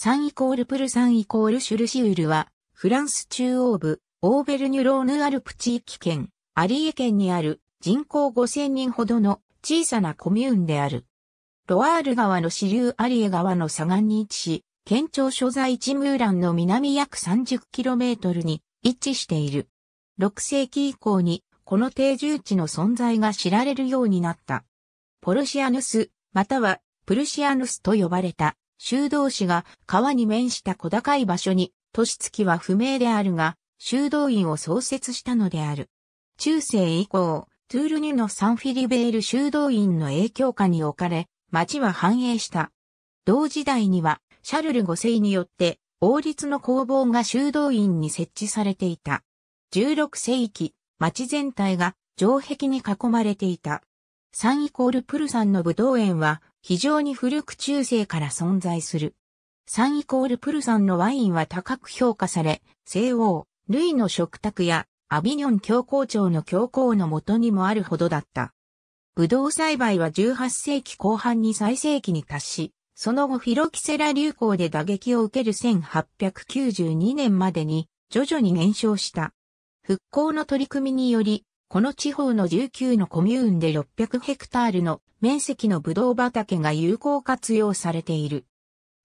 3イコールプル3イコールシュルシウルは、フランス中央部、オーベルニュローヌアルプ地域圏、アリエ県にある人口5000人ほどの小さなコミューンである。ロアール川の支流アリエ川の左岸に位置し、県庁所在地ムーランの南約 30km に位置している。6世紀以降にこの定住地の存在が知られるようになった。ポルシアヌス、またはプルシアヌスと呼ばれた修道士が川に面した小高い場所に、年月は不明であるが、修道院を創設したのである。中世以降、トゥールニュのサンフィリベール修道院の影響下に置かれ、町は繁栄した。同時代には、シャルル五世によって、王立の工房が修道院に設置されていた。16世紀、町全体が城壁に囲まれていた。サンイコールプルサンの武道園は、非常に古く中世から存在する。3イコールプルサンのワインは高く評価され、西欧、ルイの食卓やアビニョン教皇庁の教皇のもとにもあるほどだった。ブドウ栽培は18世紀後半に最盛期に達し、その後フィロキセラ流行で打撃を受ける1892年までに徐々に減少した。復興の取り組みにより、この地方の19のコミューンで600ヘクタールの面積のブドウ畑が有効活用されている。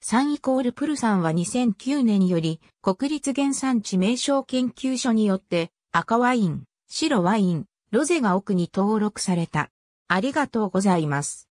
サンイコールプルさんは2009年より国立原産地名称研究所によって赤ワイン、白ワイン、ロゼが奥に登録された。ありがとうございます。